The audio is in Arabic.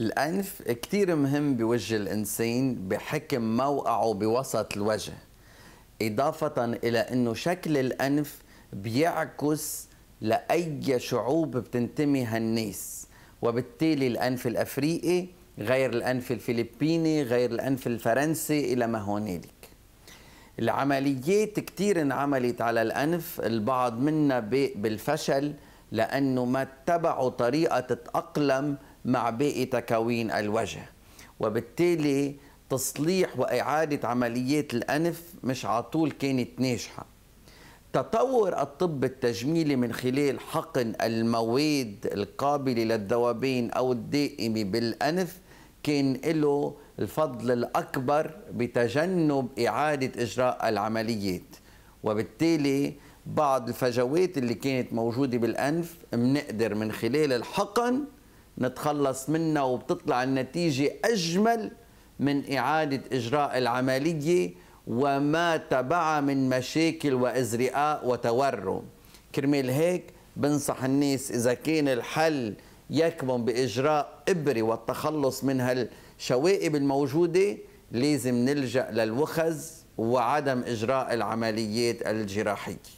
الأنف كثير مهم بوجه الإنسان بحكم موقعه بوسط الوجه إضافة إلى أنه شكل الأنف بيعكس لأي شعوب بتنتمي هالناس وبالتالي الأنف الأفريقي غير الأنف الفلبيني غير الأنف الفرنسي إلى ما هنالك العمليات كثير انعملت على الأنف البعض منا بالفشل لأنه ما اتبعوا طريقة تتأقلم مع باقي تكوين الوجه وبالتالي تصليح وإعادة عمليات الأنف مش عطول كانت ناجحة تطور الطب التجميلي من خلال حقن المواد القابلة للذوبان أو الدائمة بالأنف كان له الفضل الأكبر بتجنب إعادة إجراء العمليات وبالتالي بعض الفجوات اللي كانت موجودة بالأنف منقدر من خلال الحقن نتخلص منها وبتطلع النتيجة أجمل من إعادة إجراء العملية وما تبعها من مشاكل وإزرقاء وتورم كرمال هيك بنصح الناس إذا كان الحل يكمن بإجراء إبري والتخلص من هالشوائب الموجودة لازم نلجأ للوخز وعدم إجراء العمليات الجراحية